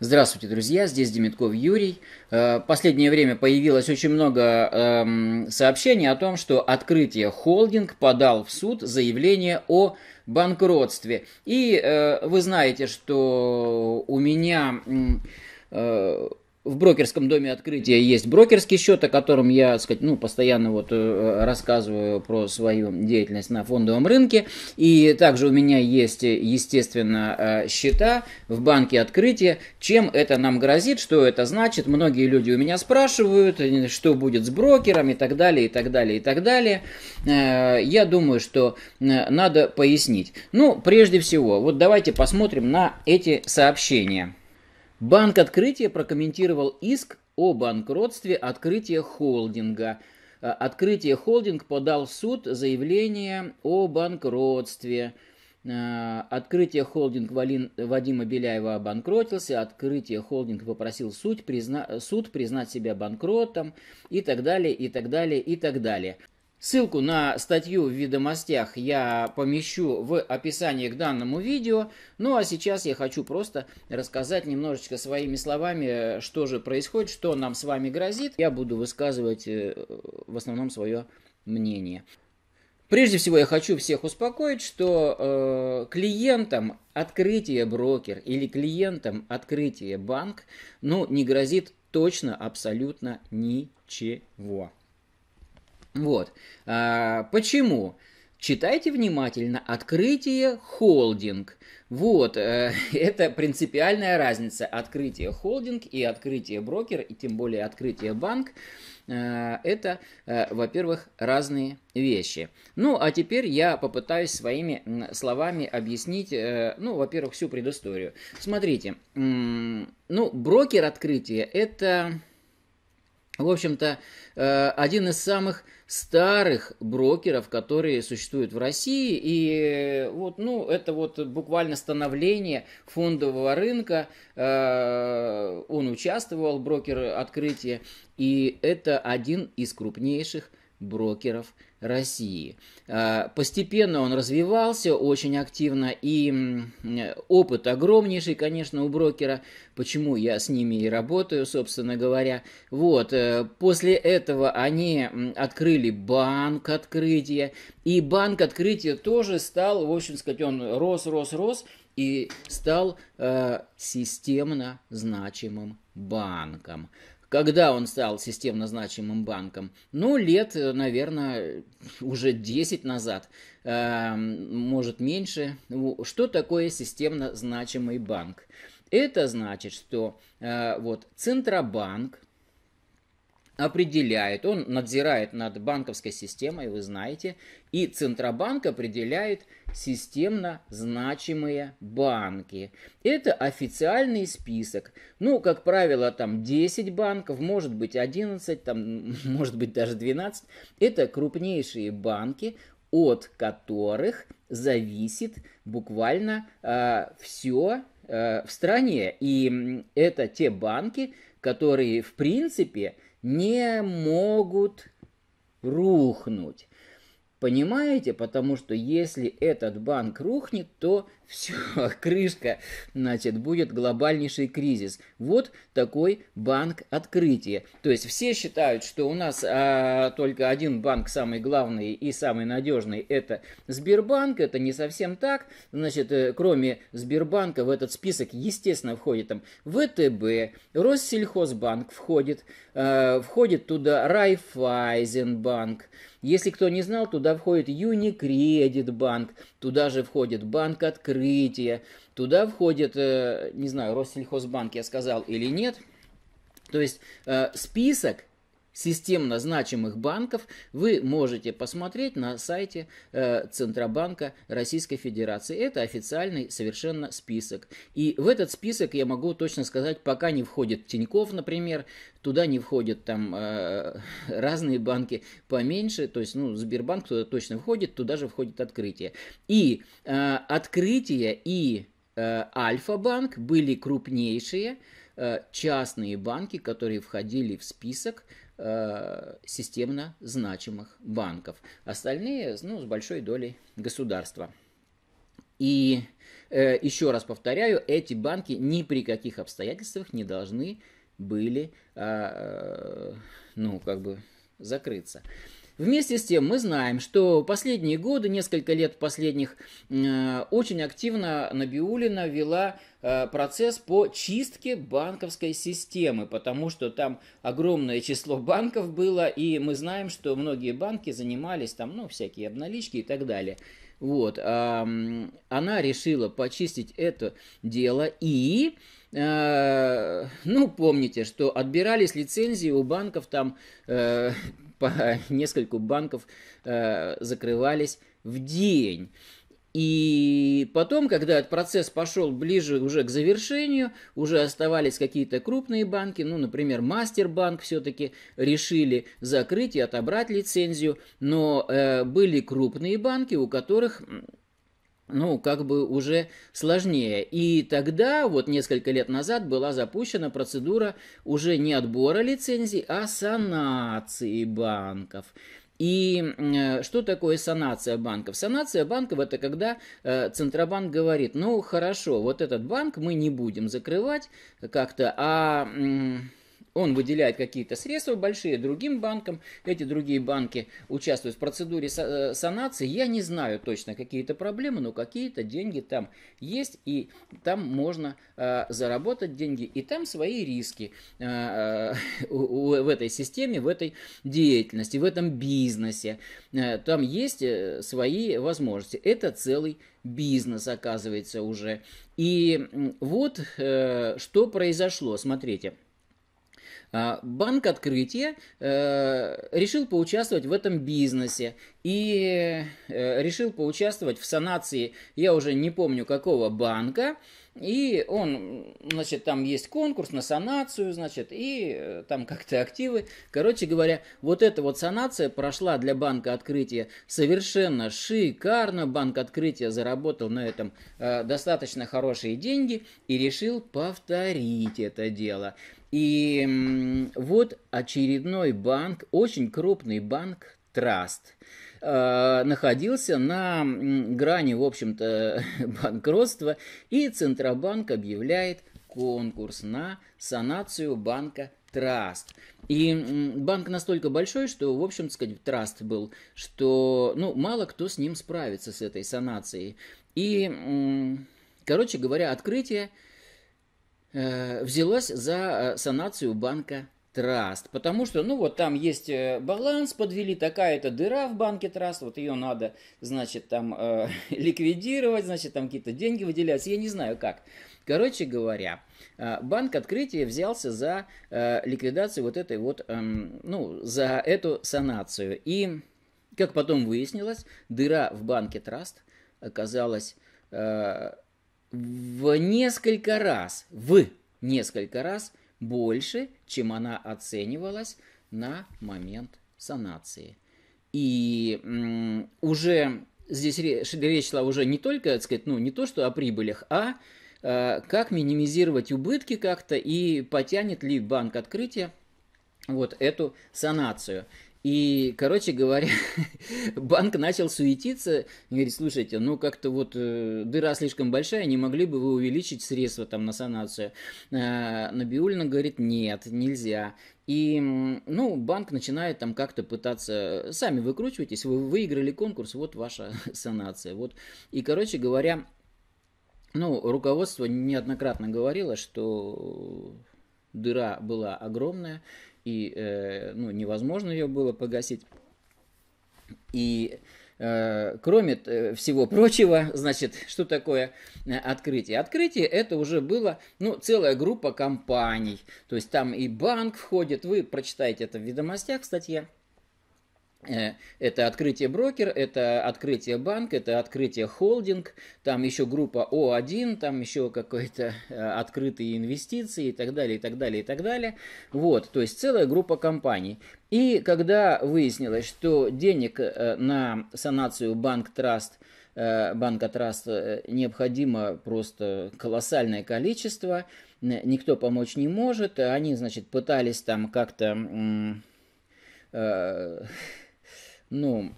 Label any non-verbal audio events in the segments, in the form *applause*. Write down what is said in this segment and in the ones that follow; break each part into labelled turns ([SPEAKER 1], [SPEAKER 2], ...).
[SPEAKER 1] Здравствуйте, друзья, здесь Демитков Юрий. Э, последнее время появилось очень много эм, сообщений о том, что открытие холдинг подал в суд заявление о банкротстве. И э, вы знаете, что у меня э, в брокерском доме открытия есть брокерский счет, о котором я, так сказать, ну, постоянно вот э, рассказываю про свою деятельность на фондовом рынке. И также у меня есть, естественно, э, счета в банке открытия. Чем это нам грозит, что это значит? Многие люди у меня спрашивают, э, что будет с брокером и так далее, и так далее, и так далее. Я думаю, что надо пояснить. Ну, прежде всего, вот давайте посмотрим на эти сообщения. Банк открытия прокомментировал иск о банкротстве открытия холдинга. Э, открытие холдинг подал в суд заявление о банкротстве. Э, открытие холдинг Валин, Вадима Беляева обанкротился, открытие холдинг попросил суд, призна, суд признать себя банкротом и так далее, и так далее, и так далее. Ссылку на статью в «Ведомостях» я помещу в описании к данному видео. Ну а сейчас я хочу просто рассказать немножечко своими словами, что же происходит, что нам с вами грозит. Я буду высказывать э, в основном свое мнение. Прежде всего я хочу всех успокоить, что э, клиентам открытие брокер или клиентам открытие банк, ну, не грозит точно абсолютно ничего. Вот. А, почему? Читайте внимательно. Открытие холдинг. Вот, э, *laughs* это принципиальная разница. Открытие холдинг и открытие брокер, и тем более открытие банк. Э, это, э, во-первых, разные вещи. Ну, а теперь я попытаюсь своими словами объяснить, э, ну, во-первых, всю предысторию. Смотрите, э, ну, брокер открытия это в общем-то, э, один из самых старых брокеров, которые существуют в России. И э, вот, ну, это вот буквально становление фондового рынка. Э, он участвовал, брокер открытия. И это один из крупнейших брокеров России. А, постепенно он развивался очень активно, и опыт огромнейший, конечно, у брокера, почему я с ними и работаю, собственно говоря. Вот, э, после этого они открыли банк открытия, и банк открытия тоже стал, в общем сказать, он рос, рос, рос, и стал э, системно значимым банком. Когда он стал системно значимым банком? Ну, лет, э, наверное, уже 10 назад, эм, может меньше. Что такое системно значимый банк? Это значит, что э, вот Центробанк определяет, он надзирает над банковской системой, вы знаете, и Центробанк определяет системно значимые банки. Это официальный список. Ну, как правило, там 10 банков, может быть 11, там, *laughs* может быть даже 12. Это крупнейшие банки, от которых зависит буквально э, а, все Э, в стране. И это те банки, которые, в принципе, не могут рухнуть. Понимаете? Потому что если этот банк рухнет, то *laughs* все, крышка, значит, будет глобальнейший кризис. Вот такой банк открытия. То есть все считают, что у нас а, только один банк самый главный и самый надежный, это Сбербанк. Это не совсем так. Значит, э, кроме Сбербанка в этот список, естественно, входит там ВТБ, Россельхозбанк входит, а, входит туда Райфайзенбанк, если кто не знал, туда входит Unicredit банк, туда же входит банк открытия, туда входит, э, не знаю, Россельхозбанк, я сказал или нет. То есть э, список системно значимых банков вы можете посмотреть на сайте э, Центробанка Российской Федерации. Это официальный совершенно список. И в этот список я могу точно сказать, пока не входит Тиньков, например, туда не входят там э, *laughs* разные банки поменьше, то есть ну, Сбербанк туда точно входит, туда же входит открытие. И э, открытие и Э, Альфа-банк были крупнейшие э, частные банки, которые входили в список э, системно значимых банков. Остальные ну, с большой долей государства. И еще раз повторяю, эти банки ни при каких обстоятельствах не должны были, ну, как бы закрыться. Вместе с тем мы знаем, что последние годы, несколько лет последних, э, очень активно Набиулина вела э, процесс по чистке банковской системы, потому что там огромное число *laughs* банков было, и мы знаем, что многие банки занимались там, ну, всякие обналички и так далее. Вот, она решила почистить это дело и э, ну, помните, что отбирались лицензии у банков там по *laughs* нескольку банков э, закрывались в день. И потом, когда этот процесс пошел ближе уже к завершению, уже оставались какие-то крупные банки, ну, например, Мастербанк все-таки решили закрыть и отобрать лицензию, но э, были крупные банки, у которых ну, как бы уже сложнее. И тогда, вот несколько лет назад, была запущена процедура уже не отбора лицензий, а санации банков. И э, что такое санация банков? Санация банков это когда э, Центробанк говорит, ну хорошо, вот этот банк мы не будем закрывать как-то, а он выделяет какие-то средства большие другим банкам, эти другие банки участвуют в процедуре э, санации. Я не знаю точно какие-то проблемы, но какие-то деньги там есть, и там можно э, заработать деньги, и там свои риски э, э, в этой системе, в этой деятельности, в этом бизнесе. Э, там есть э, свои возможности. Это целый бизнес, оказывается, уже. И вот э, что произошло, смотрите. А, банк открытия э, решил поучаствовать в этом бизнесе и э, решил поучаствовать в санации, я уже не помню какого банка, и он, значит, там есть конкурс на санацию, значит, и э, там как-то активы. Короче говоря, вот эта вот санация прошла для банка открытия совершенно шикарно. Банк открытия заработал на этом э, достаточно хорошие деньги и решил повторить это дело. И вот очередной банк, очень крупный банк, Траст э, находился на грани, в общем-то, *laughs* банкротства, и Центробанк объявляет конкурс на санацию банка Траст. И банк настолько большой, что, в общем, то сказать, траст был, что, ну, мало кто с ним справится, с этой санацией. И, короче говоря, открытие э, взялось за э, санацию банка Траст, потому что, ну вот там есть э, баланс, подвели такая-то дыра в банке Траст, вот ее надо, значит, там э, *laughs* ликвидировать, значит, там какие-то деньги выделяются, я не знаю как. Короче говоря, а, банк открытия взялся за э, ликвидацию вот этой вот, э, ну, за эту санацию. И, как потом выяснилось, дыра в банке Траст оказалась э, в несколько раз, в несколько раз – больше, чем она оценивалась на момент санации. И уже здесь речь, речь шла уже не только, так сказать, ну, не то, что о прибылях, а э, как минимизировать убытки как-то и потянет ли банк открытия вот эту санацию. И, короче говоря, *laughs* банк начал суетиться говорит, слушайте, ну как-то вот э, дыра слишком большая, не могли бы вы увеличить средства там на санацию? Э, а, Набиулина говорит, нет, нельзя. И, ну, банк начинает там как-то пытаться, сами выкручивайтесь, вы выиграли конкурс, вот ваша *laughs* санация. Вот. И, короче говоря, ну, руководство неоднократно говорило, что дыра была огромная, и э, ну, невозможно ее было погасить. И э, кроме э, всего прочего, *laughs* значит, что такое э, открытие? Открытие это уже было, ну, целая группа компаний. То есть там и банк входит, вы прочитаете это в ведомостях в Э, это открытие брокер, это открытие банк, это открытие холдинг, там еще группа О1, там еще какой-то э, открытые инвестиции и так далее, и так далее, и так далее. Вот, то есть целая группа компаний. И когда выяснилось, что денег э, на санацию банк Траст – банка Траст необходимо просто колоссальное количество, никто помочь не может, они, значит, пытались там как-то ну,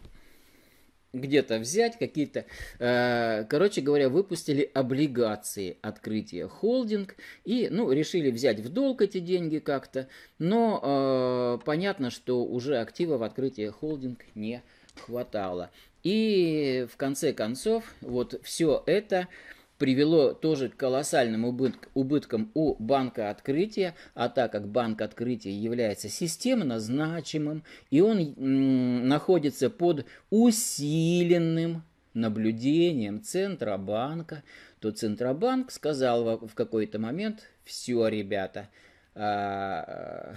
[SPEAKER 1] где-то взять какие-то, э, короче говоря, выпустили облигации открытия холдинг и, ну, решили взять в долг эти деньги как-то, но э, понятно, что уже актива в открытии холдинг не хватало. И в конце концов, вот все это э, привело тоже к колоссальным убыткам у банка открытия, а так как банк открытия является системно значимым, и он находится под усиленным наблюдением Центробанка, то Центробанк сказал в какой-то момент, все, ребята, а,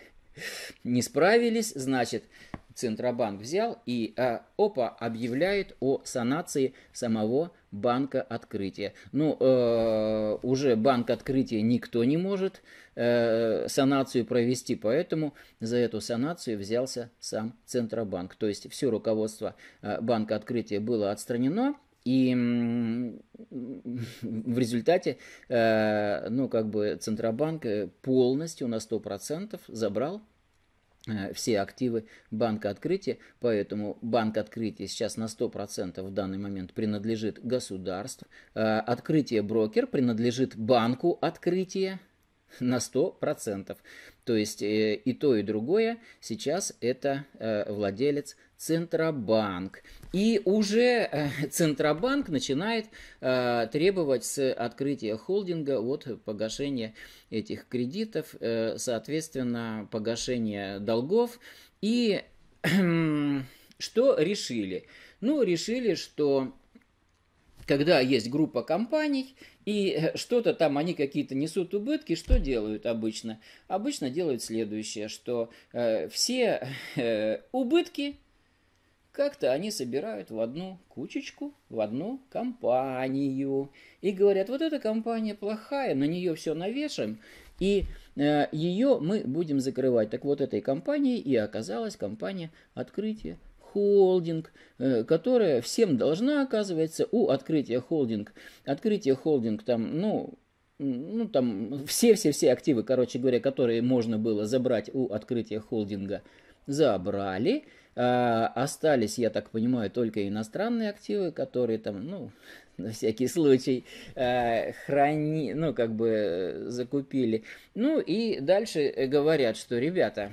[SPEAKER 1] *laughs* не справились, значит, Центробанк взял и э, опа объявляет о санации самого банка открытия. Ну, э, уже банк открытия никто не может э, санацию провести, поэтому за эту санацию взялся сам Центробанк. То есть все руководство э, банка открытия было отстранено, и в результате, э, ну, как бы Центробанк э, полностью на 100% забрал Э, все активы банка открытия, поэтому банк открытия сейчас на 100% в данный момент принадлежит государству. Э, открытие брокер принадлежит банку открытия на 100%. То есть э, и то, и другое сейчас это э, владелец Центробанк. И уже э, *laughs* Центробанк начинает требовать с открытия холдинга от погашения этих кредитов, соответственно, погашения долгов. И *clears throat* что решили? Ну, решили, что когда есть группа компаний, и э, что-то там они какие-то несут убытки, что делают обычно? Обычно делают следующее, что э, все э, убытки как-то они собирают в одну кучечку, в одну компанию. И говорят, вот эта компания плохая, на нее все навешаем, и э, ее мы будем закрывать. Так вот, этой компанией и оказалась компания «Открытие холдинг, э, которая всем должна, оказывается, у открытия холдинг. Открытие холдинг там, ну, ну, там все-все-все активы, короче говоря, которые можно было забрать у открытия холдинга, забрали. А, остались, я так понимаю, только иностранные активы, которые там, ну, на всякий случай э, храни, ну, как бы э, закупили. Ну, и дальше говорят, что, ребята,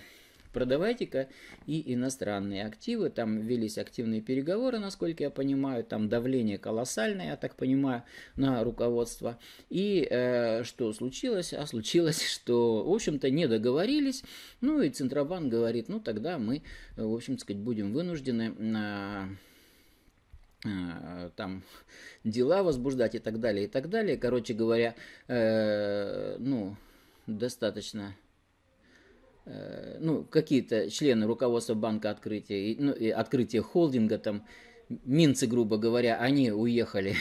[SPEAKER 1] продавайте-ка и иностранные активы. Там велись активные переговоры, насколько я понимаю, там давление колоссальное, я так понимаю, на руководство. И э, что случилось? А случилось, *laughs* что, в общем-то, не договорились. Ну и Центробанк говорит, ну тогда мы, в общем то сказать, будем вынуждены... Э, там дела возбуждать и так далее, и так далее. Короче говоря, э, ну, достаточно Э, ну, какие-то члены руководства банка открытия, ну, и открытия холдинга, там, Минцы, грубо говоря, они уехали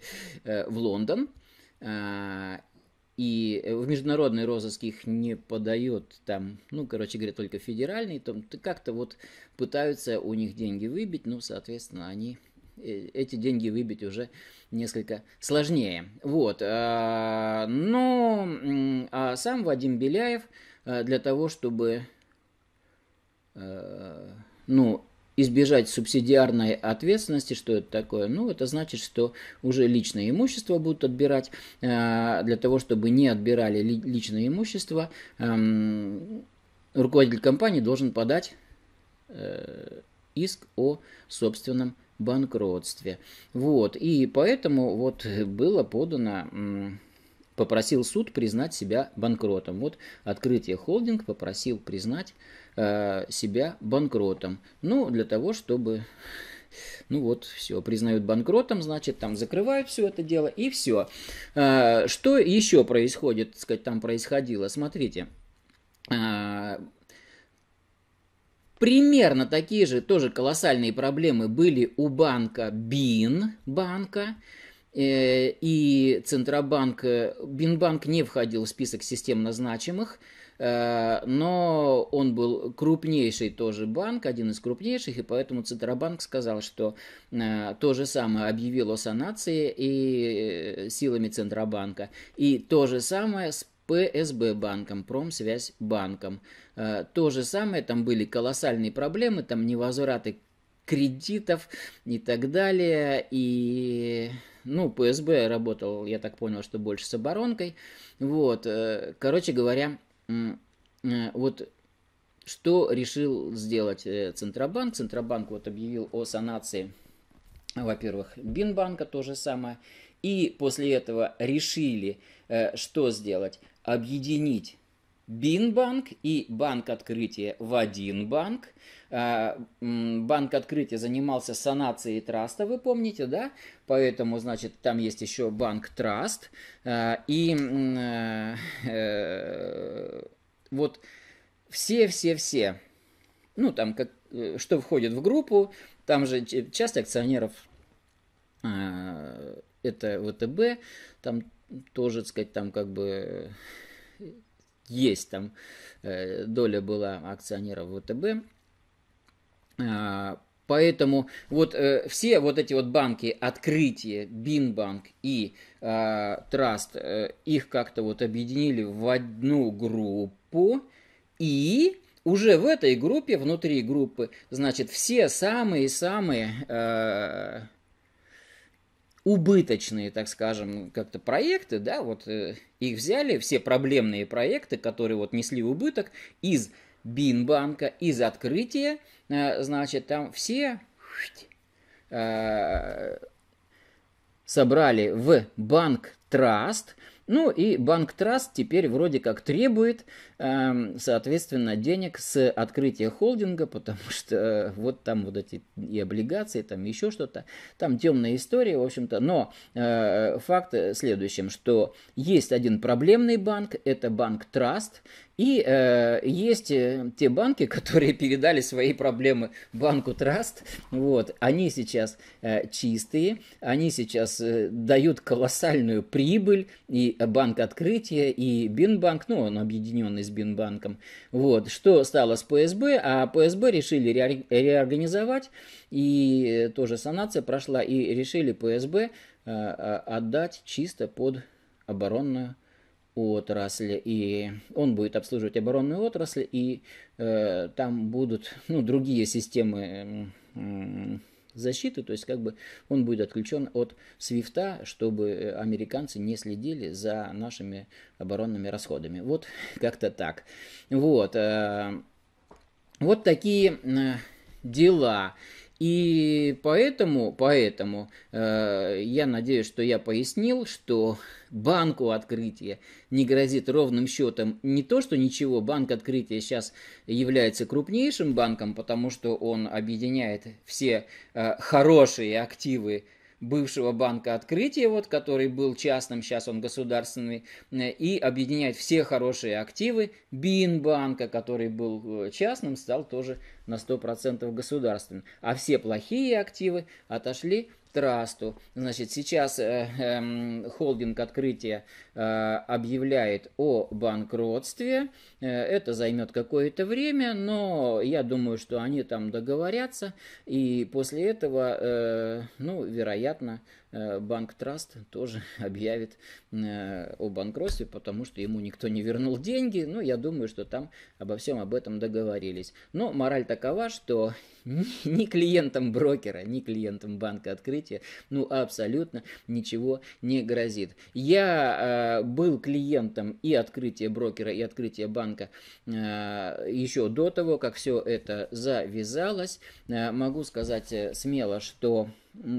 [SPEAKER 1] *laughs* э, в Лондон, э, и в международный розыск их не подает там, ну, короче говоря, только федеральный, там как-то вот пытаются у них деньги выбить, ну, соответственно, они эти деньги выбить уже несколько сложнее. Вот. Но а сам Вадим Беляев Э, для того, чтобы э, ну, избежать субсидиарной ответственности, что это такое? Ну, это значит, что уже личное имущество будут отбирать э, для того, чтобы не отбирали личное имущество. Эм, руководитель компании должен подать иск о собственном банкротстве. Вот, и поэтому вот было подано попросил суд признать себя банкротом. Вот открытие холдинг попросил признать э, себя банкротом. Ну, для того, чтобы... Ну вот, все, признают банкротом, значит, там закрывают все это дело, и все. Э, что еще происходит, так сказать, там происходило? Смотрите, э, Примерно такие же тоже колоссальные проблемы были у банка БИН, банка, Э, и Центробанк, э, Бинбанк не входил в список системно значимых, э, но он был крупнейший тоже банк, один из крупнейших, и поэтому Центробанк сказал, что то же самое объявил о санации и силами Центробанка, и то же самое с ПСБ банком, Промсвязь банком. То же самое, там были колоссальные проблемы, там невозвраты кредитов и так далее, и ну, ПСБ работал, я так понял, что больше с оборонкой. Вот, э, короче говоря, э, вот что решил сделать э, Центробанк? Центробанк вот объявил о санации, во-первых, Бинбанка, то же самое. И после этого решили, что сделать? Объединить Бинбанк и банк открытия в один банк. А, банк открытия занимался санацией траста, вы помните, да? Поэтому, значит, там есть еще банк траст. А, и э, э, вот все-все-все, ну, там, как, э, что входит в группу, там же часть акционеров а, это ВТБ, там тоже, так сказать, там как бы есть там доля была акционеров ВТБ, а, поэтому вот э, все вот эти вот банки, открытие, Бинбанк и э, Траст, э, их как-то вот объединили в одну группу, и уже в этой группе, внутри группы, значит, все самые-самые э, убыточные, так скажем, как-то проекты, да, вот э, их взяли, все проблемные проекты, которые вот несли убыток, из Бинбанка из открытия, э, значит, там все э, собрали в банк Траст. Ну и банк Траст теперь вроде как требует, эм, соответственно, денег с открытия холдинга, потому что э, вот там вот эти и облигации, там еще что-то, там темная история, в общем-то. Но факт следующим, что есть один проблемный банк, это банк Траст, и э, есть э, те банки, *laughs* которые передали свои проблемы банку Траст. Вот, они сейчас э, чистые, они сейчас э, дают колоссальную прибыль и банк открытия, и Бинбанк, ну, он объединенный с Бинбанком. Вот, что стало с ПСБ, а ПСБ решили ре- реорганизовать, и э, тоже санация прошла, и решили ПСБ э, э отдать чисто под оборонную отрасль, и он будет обслуживать оборонную отрасль, и э, там будут ну, другие системы э, защиты, то есть как бы он будет отключен от свифта, чтобы американцы не следили за нашими оборонными расходами. Вот как-то так. Вот, э, вот такие э, дела. И поэтому, поэтому э, я надеюсь, что я пояснил, что банку открытия не грозит ровным счетом не то, что ничего, банк открытия сейчас является крупнейшим банком, потому что он объединяет все э, хорошие активы бывшего банка открытия, вот, который был частным, сейчас он государственный, э, и объединять все хорошие активы Бинбанка, э, который был э, частным, стал тоже на 100% государственным. А все плохие активы отошли трасту. Значит, сейчас э, э, холдинг открытия э, объявляет о банкротстве. Э, это займет какое-то время, но я думаю, что они там договорятся. И после этого, э, ну, вероятно, Э, банк Траст тоже *laughs* объявит э, о банкротстве, потому что ему никто не вернул деньги. Ну, я думаю, что там обо всем об этом договорились. Но мораль такова, что *laughs* ни клиентам брокера, ни клиентам банка открытия, ну, абсолютно ничего не грозит. Я э, был клиентом и открытия брокера, и открытия банка еще до того, как все это завязалось. могу сказать смело, что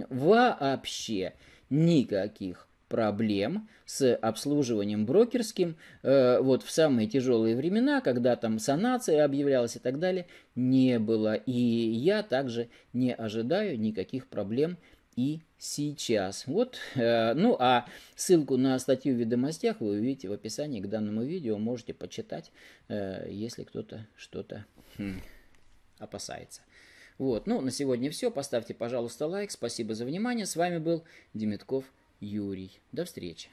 [SPEAKER 1] вообще никаких проблем с обслуживанием брокерским э, вот в самые тяжелые времена, когда там санация объявлялась и так далее, не было. И я также не ожидаю никаких проблем и сейчас. Вот, э, ну а ссылку на статью в ведомостях вы увидите в описании к данному видео, можете почитать, э, если кто-то что-то хм, опасается. Вот, ну, на сегодня все. Поставьте, пожалуйста, лайк. Спасибо за внимание. С вами был Демитков Юрий. До встречи.